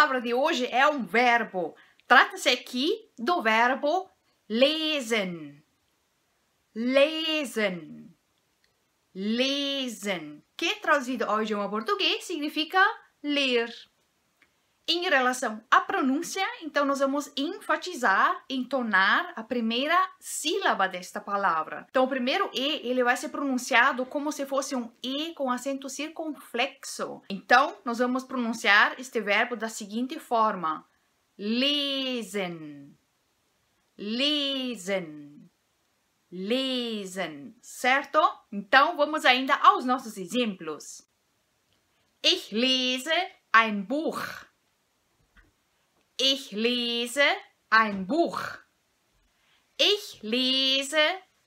palavra de hoje é um verbo. Trata-se aqui do verbo lesen. Lesen. Lesen. Que é traduzido hoje em português significa ler. Em relação à pronúncia, então nós vamos enfatizar, entonar a primeira sílaba desta palavra. Então o primeiro E, ele vai ser pronunciado como se fosse um E com acento circunflexo. Então nós vamos pronunciar este verbo da seguinte forma. Lesen, lesen, lesen, certo? Então vamos ainda aos nossos exemplos. Ich lese ein Buch. Ich lese ein Buch. Ich lese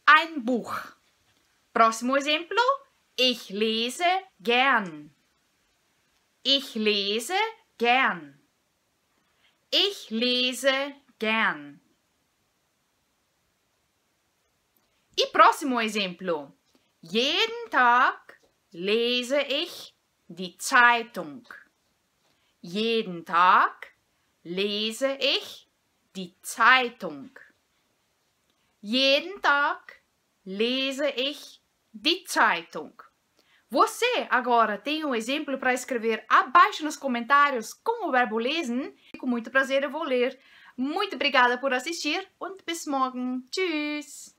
ein Buch. Prossimo exemplo. Ich lese gern. Ich lese gern. Ich lese gern. I e prossimo exemplo. Jeden Tag lese ich die Zeitung. Jeden Tag lese ich die Zeitung. Jeden Tag lese ich die Zeitung. Você agora tem um exemplo para escrever abaixo nos comentários com o verbo lesen. Com muito prazer eu vou ler. Muito obrigada por assistir und bis morgen. Tschüss!